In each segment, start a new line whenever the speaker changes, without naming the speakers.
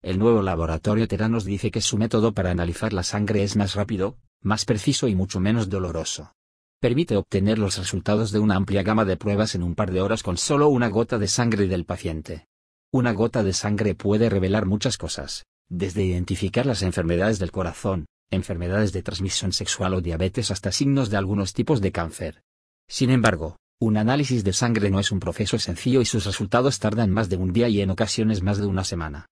El nuevo laboratorio Teranos dice que su método para analizar la sangre es más rápido, más preciso y mucho menos doloroso. Permite obtener los resultados de una amplia gama de pruebas en un par de horas con solo una gota de sangre del paciente. Una gota de sangre puede revelar muchas cosas, desde identificar las enfermedades del corazón, enfermedades de transmisión sexual o diabetes hasta signos de algunos tipos de cáncer. Sin embargo, un análisis de sangre no es un proceso sencillo y sus resultados tardan más de un día y en ocasiones más de una semana.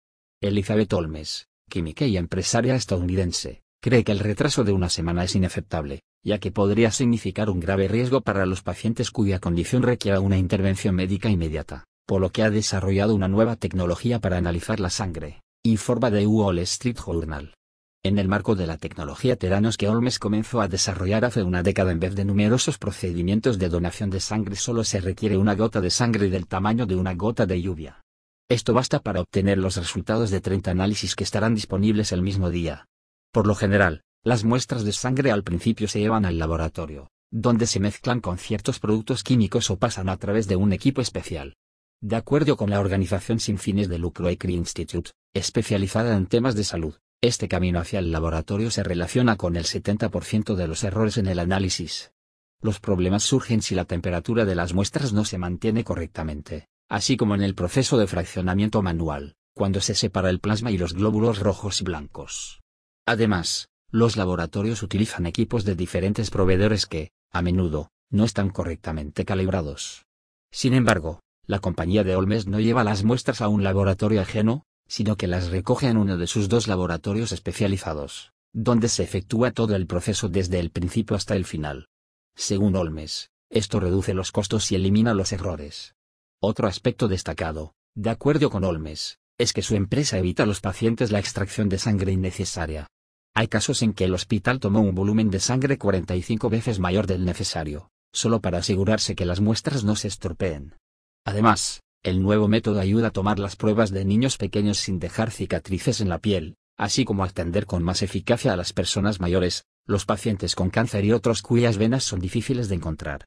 Elizabeth Holmes, química y empresaria estadounidense, cree que el retraso de una semana es inaceptable, ya que podría significar un grave riesgo para los pacientes cuya condición requiera una intervención médica inmediata, por lo que ha desarrollado una nueva tecnología para analizar la sangre, informa The Wall Street Journal. En el marco de la tecnología Teranos que Holmes comenzó a desarrollar hace una década en vez de numerosos procedimientos de donación de sangre solo se requiere una gota de sangre del tamaño de una gota de lluvia. Esto basta para obtener los resultados de 30 análisis que estarán disponibles el mismo día. Por lo general, las muestras de sangre al principio se llevan al laboratorio, donde se mezclan con ciertos productos químicos o pasan a través de un equipo especial. De acuerdo con la organización sin fines de lucro ECRI Institute, especializada en temas de salud, este camino hacia el laboratorio se relaciona con el 70% de los errores en el análisis. Los problemas surgen si la temperatura de las muestras no se mantiene correctamente, así como en el proceso de fraccionamiento manual, cuando se separa el plasma y los glóbulos rojos y blancos. Además, los laboratorios utilizan equipos de diferentes proveedores que, a menudo, no están correctamente calibrados. Sin embargo, la compañía de Olmes no lleva las muestras a un laboratorio ajeno, sino que las recoge en uno de sus dos laboratorios especializados, donde se efectúa todo el proceso desde el principio hasta el final. Según Olmes, esto reduce los costos y elimina los errores. Otro aspecto destacado, de acuerdo con Olmes, es que su empresa evita a los pacientes la extracción de sangre innecesaria. Hay casos en que el hospital tomó un volumen de sangre 45 veces mayor del necesario, solo para asegurarse que las muestras no se estropeen. Además, el nuevo método ayuda a tomar las pruebas de niños pequeños sin dejar cicatrices en la piel, así como atender con más eficacia a las personas mayores, los pacientes con cáncer y otros cuyas venas son difíciles de encontrar.